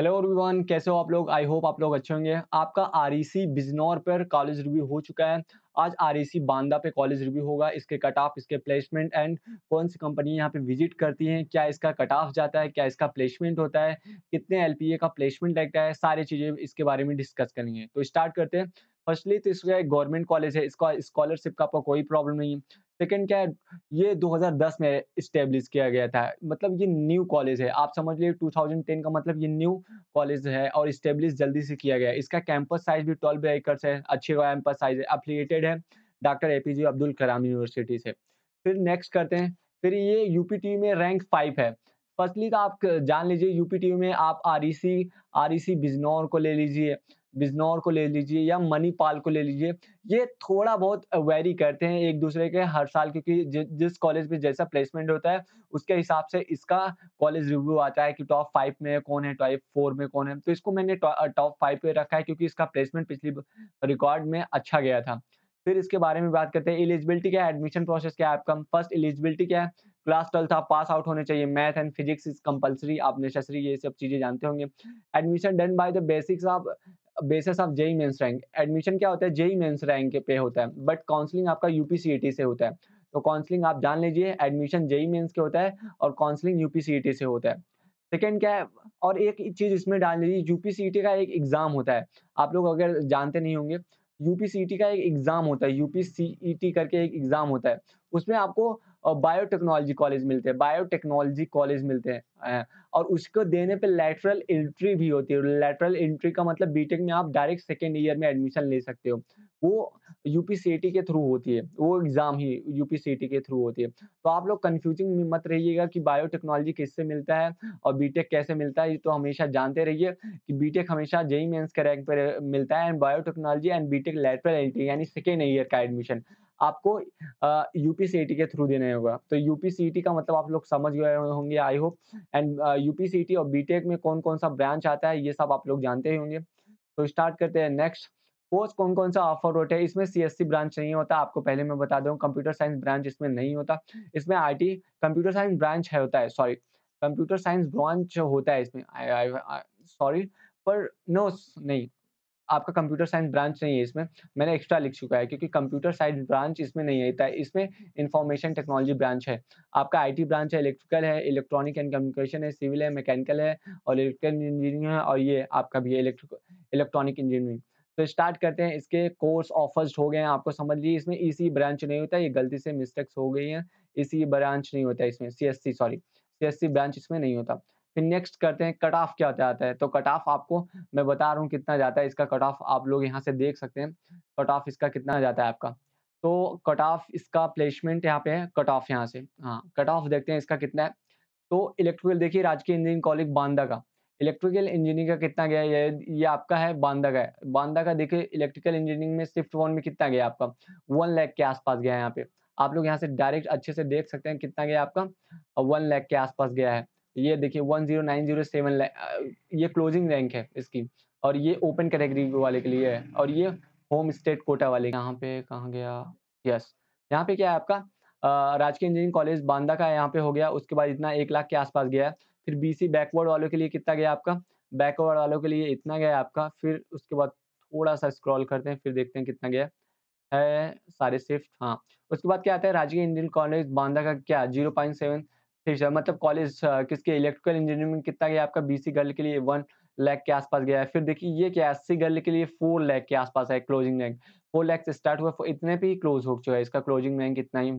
Hello रिवान कैसे हो आप लोग आई होप आप लोग अच्छे होंगे आपका आर बिजनौर e पर कॉलेज रिव्यू हो चुका है आज आर e बांदा पे कॉलेज रिव्यू होगा इसके कट ऑफ इसके प्लेसमेंट एंड कौन सी कंपनी यहाँ पे विजिट करती हैं क्या इसका कट ऑफ जाता है क्या इसका प्लेसमेंट होता है कितने एल का प्लेसमेंट लगता है सारी चीज़ें इसके बारे में डिस्कस करेंगे तो स्टार्ट करते हैं फर्स्टली तो इसका एक गवर्नमेंट कॉलेज है इसका स्कॉलरशिप का आपको कोई प्रॉब्लम नहीं है सेकेंड क्या है ये 2010 में इस्टेब्लिश किया गया था मतलब ये न्यू कॉलेज है आप समझ लीजिए 2010 का मतलब ये न्यू कॉलेज है और इस्टेब्लिश जल्दी से किया गया इसका कैंपस साइज भी ट्वेल्व एकर्स है अच्छे कैंपस साइज है अफिलिएटेड है doctor A P J Abdul Kalam university से फिर नेक्स्ट करते हैं फिर ये यूपीटी में रैंक फाइव है फर्स्टली तो आप जान लीजिए यूपीटी में आप आर ई सी सी बिजनौर को ले लीजिए बिजनौर को ले लीजिए या मणिपाल को ले लीजिए ये थोड़ा बहुत वेरी करते हैं एक दूसरे के हर साल क्योंकि जिस कॉलेज में जैसा प्लेसमेंट होता है उसके हिसाब से इसका कॉलेज रिव्यू आता है कि टॉप फाइव में कौन है टॉप फोर में कौन है तो इसको मैंने टॉप फाइव पे रखा है क्योंकि इसका प्लेसमेंट पिछली रिकॉर्ड में अच्छा गया था फिर इसके बारे में बात करते हैं एलिजिबिलिटी क्या है एडमिशन प्रोसेस क्या है आपका फर्स्ट एलिजिबिलिटी क्या है क्लास ट्वेल्थ आप पास आउट होने चाहिए math and physics is compulsory आप नेसेसरी ये सब चीज़ें जानते होंगे admission done by the basics आप basis of JEE Mains rank admission क्या होता है जेई मेन्स रैंक पे होता है बट काउंसलिंग आपका यूपीसीईटी से होता है तो काउंसलिंग आप जान लीजिए एडमिशन जेई मेन्स के होता है और काउंसलिंग यूपीसीईटी से होता है सेकेंड क्या है और एक चीज़ इसमें डाल लीजिए यूपीसीईटी का एक एग्ज़ाम होता है आप लोग अगर जानते नहीं होंगे यूपीसीईटी का एक एग्ज़ाम होता है यूपीसीईटी करके एक एग्ज़ाम होता है उसमें आपको और बायोटेक्नोलॉजी कॉलेज मिलते हैं बायोटेक्नोलॉजी कॉलेज मिलते हैं और उसको देने पे लेटरल एंट्री भी होती है लेटरल एंट्री का मतलब बीटेक में आप डायरेक्ट सेकेंड ईयर में एडमिशन ले सकते हो वो यूपी के थ्रू होती है वो एग्ज़ाम ही यूपी के थ्रू होती है तो आप लोग कन्फ्यूजिंग मत रहिएगा कि बायोटेक्नोलॉजी किससे मिलता है और बीटेक कैसे मिलता है ये तो हमेशा जानते रहिए कि बीटेक हमेशा जेई मेन्स के रैंक पर मिलता है and biotechnology and BTech lateral entry यानी सेकेंड ईयर का एडमिशन आपको यूपी सी के थ्रू देना होगा तो यूपी सी का मतलब आप लोग समझ गए होंगे आई होप एंड यूपी और बीटेक e में कौन कौन सा ब्रांच आता है ये सब आप लोग जानते ही होंगे तो स्टार्ट करते हैं नेक्स्ट कोर्स कौन कौन सा ऑफर होता है इसमें सीएससी ब्रांच नहीं होता आपको पहले मैं बता दूँ कंप्यूटर साइंस ब्रांच इसमें नहीं होता इसमें टी कंप्यूटर साइंस ब्रांच है होता है सॉरी कंप्यूटर साइंस ब्रांच होता है इसमें सॉरी पर नो नहीं आपका कंप्यूटर साइंस ब्रांच नहीं है इसमें मैंने एक्स्ट्रा लिख चुका है क्योंकि कंप्यूटर साइंस ब्रांच इसमें नहीं आता है इसमें इंफॉर्मेशन टेक्नोलॉजी ब्रांच है आपका आईटी ब्रांच है इलेक्ट्रिकल है इलेक्ट्रॉनिक एंड कम्युनिकेशन है सिविल है मैकेनिकल है और इलेक्ट्रिकल इंजीनियरिंग है और ये आपका भी है इलेक्ट्रॉनिक इंजीनियरिंग तो स्टार्ट करते हैं इसके कोर्स ऑफर्स हो गए हैं आपको समझ लीजिए इसमें ई ब्रांच नहीं होता ये गलती से मिस्टेक्स हो गई हैं ई ब्रांच नहीं होता इसमें सी सॉरी सी ब्रांच इसमें नहीं होता फिर नेक्स्ट करते हैं कट ऑफ क्या होता जाता है तो कट ऑफ आपको मैं बता रहा हूँ कितना जाता है इसका कट ऑफ आप लोग यहाँ से देख सकते हैं कट ऑफ इसका कितना जाता है आपका तो कट ऑफ इसका प्लेसमेंट यहाँ पे है कट ऑफ यहाँ से हाँ कट ऑफ देखते हैं इसका कितना है तो इलेक्ट्रिकल देखिए राजकीय इंजीनियरिंग कॉलेज बांदा का इलेक्ट्रिकल इंजीनियरिंग का कितना गया है ये आपका है बांदा का है बांदा का देखिए इलेक्ट्रिकल इंजीनियरिंग में शिफ्ट वन में कितना गया आपका वन लैख के आसपास गया है यहाँ पे आप लोग यहाँ से डायरेक्ट अच्छे से देख सकते हैं कितना गया आपका वन लैख के आसपास गया है ये देखिए one zero nine zero seven ये क्लोजिंग रैंक है इसकी और ये ओपन कैटेगरी वाले के लिए है और ये होम स्टेट कोटा वाले यहाँ पे कहाँ गया यस यहाँ पे क्या है आपका राजकीय इंजीनियरिंग कॉलेज बांदा का यहाँ पे हो गया उसके बाद इतना एक लाख के आसपास गया फिर बीसी बैकवर्ड वालों के लिए कितना गया आपका बैकवर्ड वालों के लिए इतना गया आपका फिर उसके बाद थोड़ा सा स्क्रॉल करते हैं फिर देखते हैं कितना गया है सारे शिफ्ट हाँ उसके बाद क्या आता है राजकीय इंजीनियरिंग कॉलेज बांदा का क्या जीरो पॉइंट सेवन ठीक सर मतलब कॉलेज किसके इलेक्ट्रिकल इंजीनियरिंग में कितना गया आपका बीसी गर्ल के लिए वन लैख के आसपास गया है फिर देखिए ये क्या एस गर्ल के लिए फोर लैख के आसपास है क्लोजिंग रैंक फोर लैख से स्टार्ट हुआ इतने पे ही क्लोज हो चुका है इसका क्लोजिंग रैंक इतना ही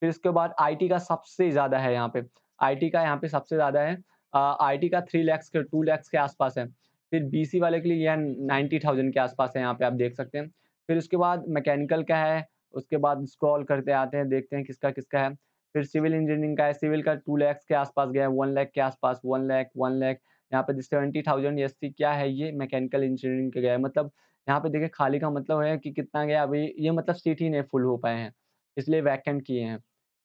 फिर इसके बाद आई का सबसे ज़्यादा है यहाँ पे आई का यहाँ पे सबसे ज़्यादा है आई का थ्री लैक्स के टू लैक्स के आसपास है फिर बी वाले के लिए यह नाइन्टी थाउजेंड के आसपास है यहाँ पे आप देख सकते हैं फिर उसके बाद मैकेनिकल का है उसके बाद स्क्रॉल करते आते हैं देखते हैं किसका किसका है फिर सिविल इंजीनियरिंग का है सिविल का टू लैक्स के आसपास गया है वन लैख के आसपास वन लैख वन लैख यहाँ पे सेवेंटी थाउजेंड एस क्या है ये मैकेनिकल इंजीनियरिंग का गया है मतलब यहाँ पे देखिए खाली का मतलब है कि कितना गया अभी ये मतलब सीट ही नहीं फुल हो पाए हैं इसलिए वैकेंट किए हैं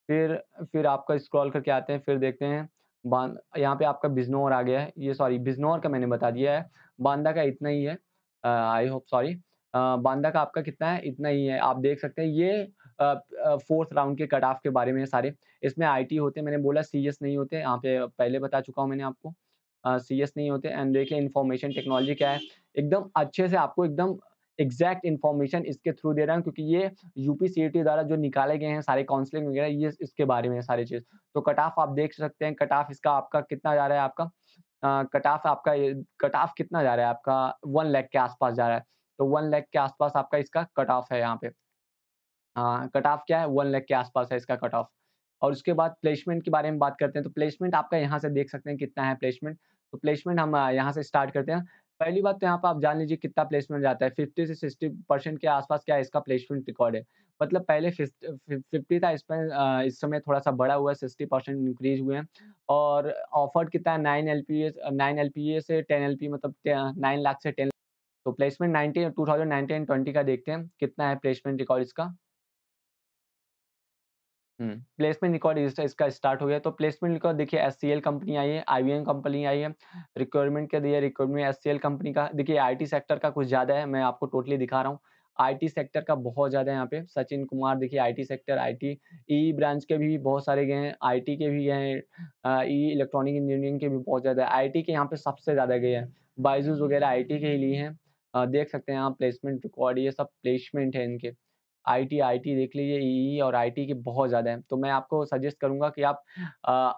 फिर फिर आपका स्क्रॉल करके आते हैं फिर देखते हैं बा यहाँ पे आपका बिजनौर आ गया है ये सॉरी बिजनौर का मैंने बता दिया है बांदा का इतना ही है आई होप सॉरी बांदा का आपका कितना है इतना ही है आप देख सकते हैं ये फोर्थ राउंड के कट ऑफ के बारे में सारे इसमें आई होते हैं मैंने बोला सी नहीं होते यहाँ पे पहले बता चुका हूँ मैंने आपको सी नहीं होते एंड देखिए इन्फॉर्मेशन टेक्नोलॉजी क्या है एकदम अच्छे से आपको एकदम एग्जैक्ट इन्फॉर्मेशन इसके थ्रू दे रहा हूँ क्योंकि ये यूपी सी द्वारा जो निकाले गए हैं सारे काउंसलिंग वगैरह ये इसके बारे में सारी चीज़ तो कट ऑफ आप देख सकते हैं कट ऑफ इसका आपका कितना जा रहा है आपका कट ऑफ आपका कट ऑफ कितना जा रहा है आपका वन लैख के आसपास जा रहा है तो वन लैख के आसपास आपका इसका कट ऑफ है यहाँ पे हाँ कट ऑफ क्या है वन लेख के आसपास है इसका कट ऑफ और उसके बाद प्लेसमेंट के बारे में बात करते हैं तो प्लेसमेंट आपका यहाँ से देख सकते हैं कितना है प्लेसमेंट तो प्लेसमेंट हम यहाँ से स्टार्ट करते हैं पहली बात तो यहाँ पर आप जान लीजिए कितना प्लेसमेंट जाता है फिफ्टी से सिक्सटी परसेंट के आसपास क्या है इसका प्लेसमेंट रिकॉर्ड है मतलब पहले फिफ्टी था इसमें इस समय थोड़ा सा बड़ा हुआ है सिक्सटी परसेंट इंक्रीज हुए हैं और ऑफर कितना है nine L P A nine L P A से टेन एल पी मतलब नाइन लाख से टेन तो placement nineteen two thousand nineteen twenty का देखते हैं कितना है प्लेसमेंट रिकॉर्ड इसका हम्म। प्लेसमेंट रिकॉर्ड इसका इसका स्टार्ट हो गया तो प्लेसमेंट रिकॉर्ड देखिए एस सी एल कंपनी आई है एम कंपनी आई है रिक्वायरमेंट क्या दिया रिक्वायरमेंट एल कंपनी का देखिए टी सेक्टर का कुछ ज्यादा है मैं आपको टोटली दिखा रहा हूँ टी सेक्टर का बहुत ज्यादा है यहाँ पे सचिन कुमार देखिए T sector T E branch के भी बहुत सारे गए हैं टी के भी गए हैं ई इलेक्ट्रॉनिक इंजीनियरिंग के भी बहुत ज्यादा है टी के यहाँ पे सबसे ज्यादा गए हैं बाइजूज वगैरह टी के ही लिए हैं देख सकते हैं आप प्लेसमेंट रिकॉर्ड ये सब प्लेसमेंट है इनके आईटी आईटी देख लीजिए ईई और आईटी के बहुत ज़्यादा हैं तो मैं आपको सजेस्ट करूंगा कि आप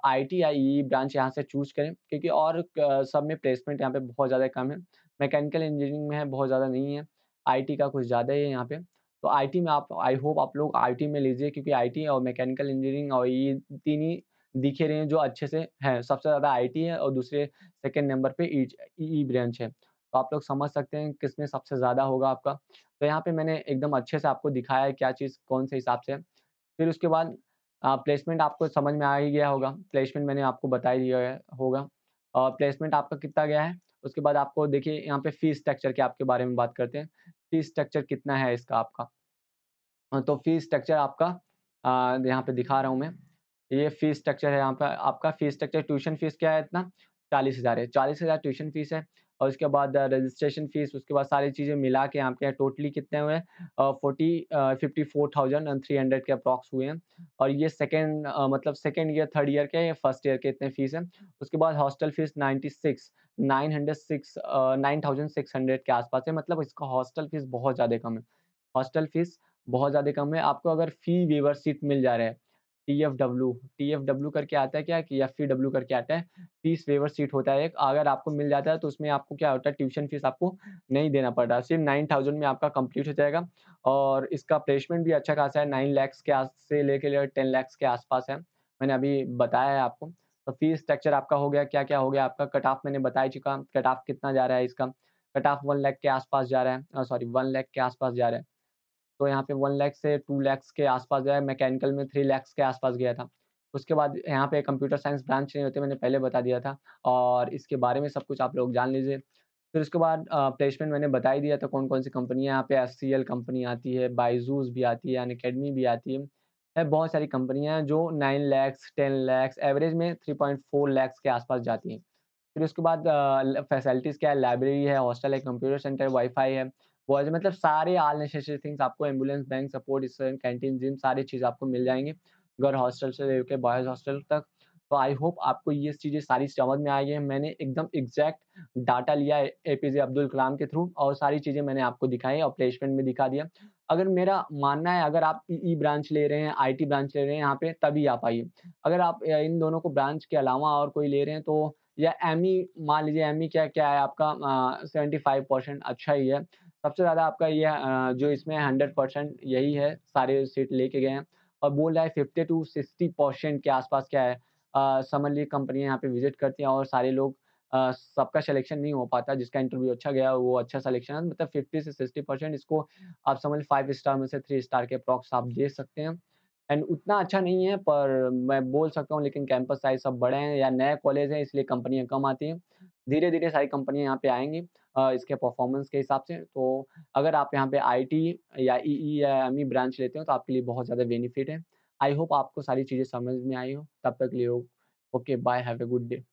आईटी या ईई ब्रांच यहाँ से चूज करें क्योंकि और सब में प्लेसमेंट यहाँ पे बहुत ज़्यादा कम है मैकेनिकल इंजीनियरिंग में है बहुत ज़्यादा नहीं है आईटी का कुछ ज़्यादा ही है यहाँ पे तो आईटी में आप आई होप आप लोग आई में लीजिए क्योंकि आई और मैकेनिकल इंजीनियरिंग और ई तीन ही दिखे रहे हैं जो अच्छे से हैं सबसे ज़्यादा आई है और दूसरे सेकेंड नंबर पर ई ब्रांच है तो आप लोग समझ सकते हैं किसमें सबसे ज़्यादा होगा आपका तो यहाँ पे मैंने एकदम अच्छे से आपको दिखाया है क्या चीज़ कौन से हिसाब से फिर उसके बाद प्लेसमेंट आपको समझ में आ ही गया होगा प्लेसमेंट मैंने आपको बता दिया होगा और प्लेसमेंट आपका कितना गया है उसके बाद आपको देखिए यहाँ पे फीस स्ट्रक्चर के आपके बारे में बात करते हैं फीस स्ट्रक्चर कितना है इसका आपका हाँ, तो फीस स्ट्रक्चर आपका यहाँ पे दिखा रहा हूँ मैं ये फीस स्ट्रक्चर है यहाँ पे आपका फीस स्ट्रक्चर ट्यूशन फीस क्या है इतना चालीस हज़ार है चालीस हज़ार ट्यूशन फीस है और उसके बाद रजिस्ट्रेशन फीस उसके बाद सारी चीज़ें मिला के यहाँ पे टोटली कितने हुए forty fifty four thousand and three hundred के अप्रॉक्स हुए हैं और ये सेकेंड uh, मतलब सेकेंड ईयर थर्ड ईयर के फर्स्ट ईयर के इतने फीस हैं उसके बाद hostel fees ninety six nine hundred six nine thousand six hundred के आसपास है मतलब इसका हॉस्टल फीस बहुत ज़्यादा कम है हॉस्टल फीस बहुत ज़्यादा कम है आपको अगर फ़ी वेवर सीट मिल जा रहा है T F W T F W करके आता है क्या कि एफ सी डब्ल्यू करके आता है फीस वेवर सीट होता है एक अगर आपको मिल जाता है तो उसमें आपको क्या होता है ट्यूशन फीस आपको नहीं देना पड़ रहा सिर्फ नाइन थाउजेंड में आपका कंप्लीट हो जाएगा और इसका प्लेसमेंट भी अच्छा खासा है नाइन लैक्स के आस से लेके टेन लैक्स के आसपास है मैंने अभी बताया है आपको तो फीस स्ट्रक्चर आपका हो गया क्या क्या हो गया आपका कट ऑफ मैंने बताया चुका कट ऑफ कितना जा रहा है इसका कट ऑफ वन लैख के आसपास जा रहा है सॉरी वन लैख के आसपास जा रहा है तो यहाँ पे वन लैख से टू लैक्स के आसपास गया मैकेनिकल में थ्री लैक्स के आसपास गया था उसके बाद यहाँ पे कंप्यूटर साइंस ब्रांच नहीं होते मैंने पहले बता दिया था और इसके बारे में सब कुछ आप लोग जान लीजिए फिर उसके बाद प्लेसमेंट मैंने बता ही दिया था कौन कौन सी कंपनियाँ यहाँ पे एस कंपनी आती है बाइजूस भी आती है अन अकेडमी भी आती है है बहुत सारी कंपनियां हैं जो nine lakhs ten lakhs average में थ्री पॉइंट फोर लैक्स के आसपास जाती हैं फिर उसके बाद फैसिलिटीज़ क्या है लाइब्रेरी है हॉस्टल है कंप्यूटर सेंटर वाईफाई है वॉज मतलब सारे आल नेसेसरी थिंग्स आपको ambulance bank support student canteen gym सारी चीज़ आपको मिल जाएंगे गर्ल हॉस्टल से लेकर बॉयज़ हॉस्टल तक तो आई होप आपको ये चीज़ें सारी समझ में आई है मैंने एकदम एग्जैक्ट डाटा लिया ए पी जे अब्दुल कलाम के थ्रू और सारी चीज़ें मैंने आपको दिखाई और प्लेसमेंट में दिखा दिया अगर मेरा मानना है अगर आप ई ब्रांच ले रहे हैं आईटी ब्रांच ले रहे हैं यहाँ पे तभी आप आइए अगर आप इन दोनों को ब्रांच के अलावा और कोई ले रहे हैं तो या एम मान लीजिए एम क्या क्या है आपका सेवेंटी फाइव परसेंट अच्छा ही है सबसे ज़्यादा आपका ये जो इसमें हंड्रेड परसेंट यही है सारे सीट लेके गए हैं और बोल रहा है फिफ्टी टू सिक्सटी परसेंट के आसपास क्या है समझ लीजिए कंपनियाँ यहाँ पे विजिट करती हैं और सारे लोग सबका सिलेक्शन नहीं हो पाता जिसका इंटरव्यू अच्छा गया वो अच्छा सिलेक्शन है मतलब फिफ्टी से सिक्सटी परसेंट इसको आप समझ फाइव स्टार में से थ्री स्टार के प्रॉक्स आप दे सकते हैं एंड उतना अच्छा नहीं है पर मैं बोल सकता हूँ लेकिन कैंपस साइज सब बड़े हैं या नए कॉलेज हैं इसलिए कंपनियाँ कम आती हैं धीरे धीरे सारी कंपनियाँ यहाँ पे आएंगी इसके परफॉर्मेंस के हिसाब से। तो अगर आप यहाँ पे आईटी या ईई e e या एम ब्रांच e लेते हो तो आपके लिए बहुत ज़्यादा बेनिफिट है। आई होप आपको सारी चीज़ें समझ में आई हो। तब तक लिए okay bye, have a good day.